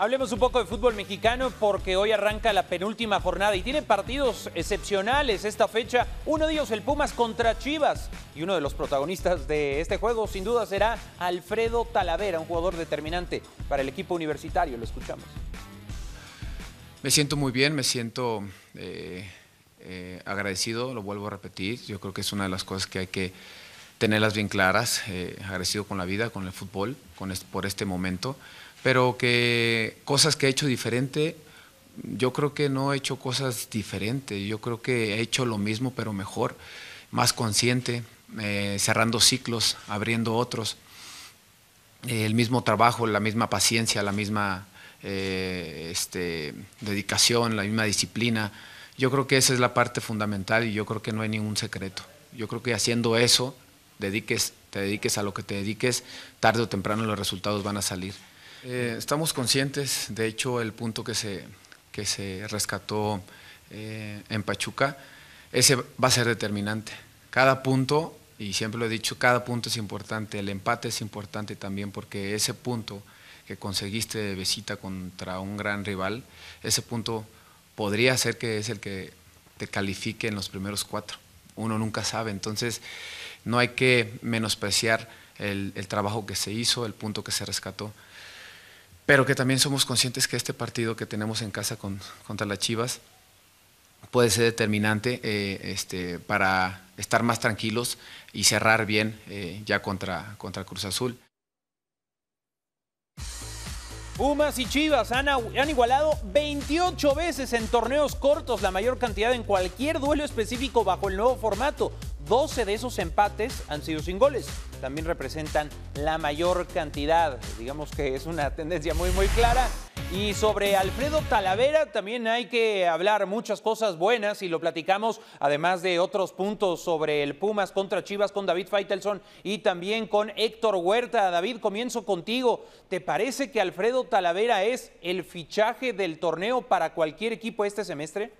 Hablemos un poco de fútbol mexicano porque hoy arranca la penúltima jornada y tiene partidos excepcionales esta fecha. Uno de ellos el Pumas contra Chivas y uno de los protagonistas de este juego sin duda será Alfredo Talavera, un jugador determinante para el equipo universitario. Lo escuchamos. Me siento muy bien, me siento eh, eh, agradecido, lo vuelvo a repetir. Yo creo que es una de las cosas que hay que tenerlas bien claras, eh, agradecido con la vida, con el fútbol, con por este momento pero que cosas que he hecho diferente, yo creo que no he hecho cosas diferentes, yo creo que he hecho lo mismo pero mejor, más consciente, eh, cerrando ciclos, abriendo otros, el mismo trabajo, la misma paciencia, la misma eh, este, dedicación, la misma disciplina. Yo creo que esa es la parte fundamental y yo creo que no hay ningún secreto. Yo creo que haciendo eso, dediques, te dediques a lo que te dediques, tarde o temprano los resultados van a salir. Eh, estamos conscientes, de hecho el punto que se, que se rescató eh, en Pachuca, ese va a ser determinante. Cada punto, y siempre lo he dicho, cada punto es importante, el empate es importante también porque ese punto que conseguiste de visita contra un gran rival, ese punto podría ser que es el que te califique en los primeros cuatro. Uno nunca sabe, entonces no hay que menospreciar el trabajo que se hizo, el punto que se rescató pero que también somos conscientes que este partido que tenemos en casa contra las Chivas puede ser determinante eh, este, para estar más tranquilos y cerrar bien eh, ya contra, contra Cruz Azul. Pumas y Chivas han, igualado 28 veces en torneos cortos, la mayor cantidad en cualquier duelo específico bajo el nuevo formato. 12 de esos empates han sido sin goles. También representan la mayor cantidad. Digamos que es una tendencia muy, muy clara. Y sobre Alfredo Talavera también hay que hablar muchas cosas buenas y lo platicamos, además de otros puntos sobre el Pumas contra Chivas con David Feitelson y también con Héctor Huerta. David, comienzo contigo. ¿Te parece que Alfredo Talavera es el fichaje del torneo para cualquier equipo este semestre?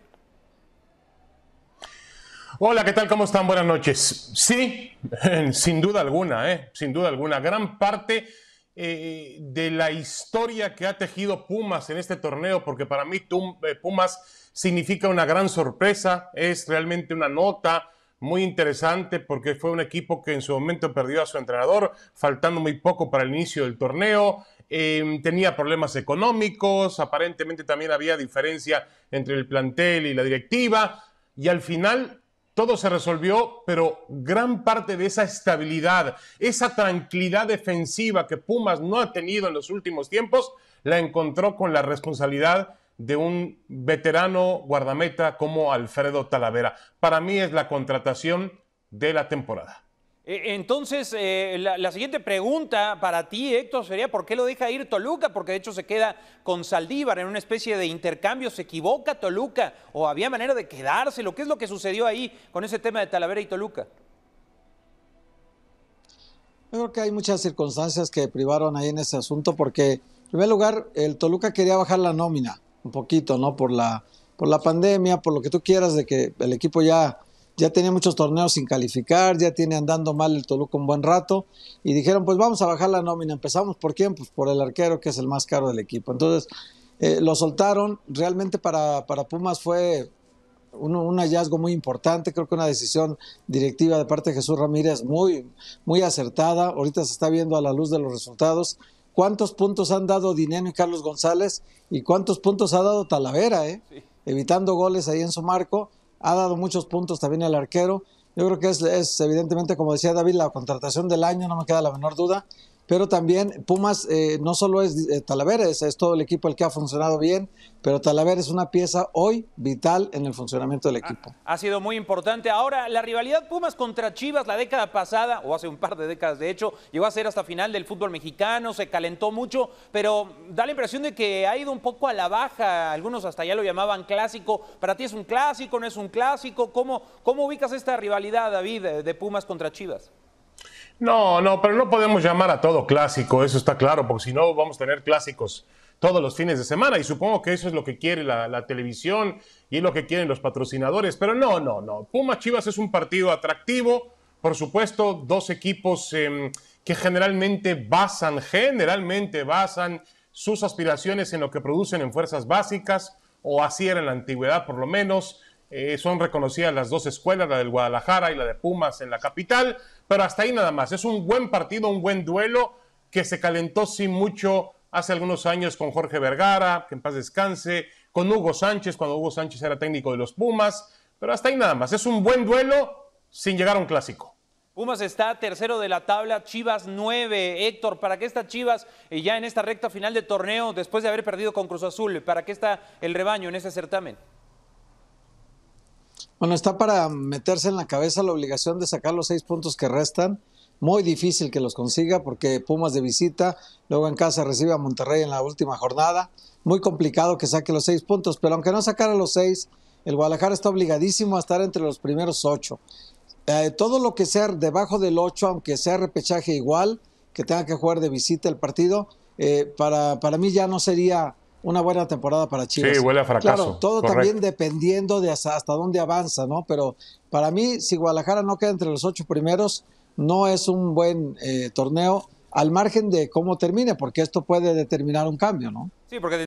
Hola, ¿qué tal? ¿Cómo están? Buenas noches. Sí, sin duda alguna, ¿eh? sin duda alguna. Gran parte eh, de la historia que ha tejido Pumas en este torneo, porque para mí eh, Pumas significa una gran sorpresa, es realmente una nota muy interesante porque fue un equipo que en su momento perdió a su entrenador, faltando muy poco para el inicio del torneo. Em, tenía problemas económicos, aparentemente también había diferencia entre el plantel y la directiva, y al final todo se resolvió, pero gran parte de esa estabilidad, esa tranquilidad defensiva que Pumas no ha tenido en los últimos tiempos, la encontró con la responsabilidad de un veterano guardameta como Alfredo Talavera. Para mí es la contratación de la temporada. E, entonces, eh, la, siguiente pregunta para ti, Héctor, sería ¿por qué lo deja ir Toluca? Porque de hecho se queda con Saldívar en una especie de intercambio. ¿Se equivoca Toluca? ¿O había manera de quedárselo? ¿Qué es lo que sucedió ahí con ese tema de Talavera y Toluca? Yo creo que hay muchas circunstancias que privaron ahí en ese asunto porque, en primer lugar, el Toluca quería bajar la nómina un poquito, ¿no? Por la, por la pandemia, por lo que tú quieras, de que el equipo ya ya tenía muchos torneos sin calificar, ya tiene andando mal el Toluca un buen rato, y dijeron, pues vamos a bajar la nómina. Empezamos por quién? Pues por el arquero, que es el más caro del equipo. Entonces, eh, lo soltaron, realmente para, Pumas fue un, hallazgo muy importante, creo que una decisión directiva de parte de Jesús Ramírez muy, muy acertada, ahorita se está viendo a la luz de los resultados. ¿Cuántos puntos han dado Dineno y Carlos González? ¿Y cuántos puntos ha dado Talavera? Eh? Evitando goles ahí en su marco ha dado muchos puntos también el arquero. Yo creo que es, es evidentemente, como decía David, la contratación del año, no me queda la menor duda pero también Pumas eh, no solo es eh, Talavera, es, todo el equipo el que ha funcionado bien, pero Talavera es una pieza hoy vital en el funcionamiento del ah, equipo. Ha, sido muy importante. Ahora, la rivalidad Pumas contra Chivas la década pasada, o hace un par de décadas de hecho, llegó a ser hasta final del fútbol mexicano, se calentó mucho, pero da la impresión de que ha ido un poco a la baja, algunos hasta ya lo llamaban clásico. Para ti es un clásico, no es un clásico, ¿cómo, cómo ubicas esta rivalidad, David, de Pumas contra Chivas? No, no, pero no podemos llamar a todo clásico, eso está claro, porque si no vamos a tener clásicos todos los fines de semana y supongo que eso es lo que quiere la, televisión y lo que quieren los patrocinadores, pero no, no, no. Puma Chivas es un partido atractivo, por supuesto, dos equipos em, que generalmente basan, generalmente basan sus aspiraciones en lo que producen en fuerzas básicas, o así era en la antigüedad por lo menos. Eh, son reconocidas las dos escuelas, la del Guadalajara y la de Pumas en la capital. Pero hasta ahí nada más. Es un buen partido, un buen duelo que se calentó sin mucho hace algunos años con Jorge Vergara, que en paz descanse, con Hugo Sánchez, cuando Hugo Sánchez era técnico de los Pumas. Pero hasta ahí nada más. Es un buen duelo sin llegar a un clásico. Pumas está tercero de la tabla, Chivas 9. Héctor, ¿para qué está Chivas ya en esta recta final de torneo, después de haber perdido con Cruz Azul? ¿Para qué está el rebaño en ese certamen? Bueno, está para meterse en la cabeza la obligación de sacar los seis puntos que restan. Muy difícil que los consiga porque Pumas de visita, luego en casa recibe a Monterrey en la última jornada. Muy complicado que saque los seis puntos, pero aunque no sacara los seis, el Guadalajara está obligadísimo a estar entre los primeros ocho. Eh, todo lo que sea debajo del ocho, aunque sea repechaje igual, que tenga que jugar de visita el partido, eh, para, para mí ya no sería una buena temporada para Chile. Sí, huele a fracaso. Claro, todo también dependiendo de hasta, dónde avanza, ¿no? Pero para mí, si Guadalajara no queda entre los ocho primeros, no es un buen eh, torneo, al margen de cómo termine, porque esto puede determinar un cambio, ¿no? Sí, porque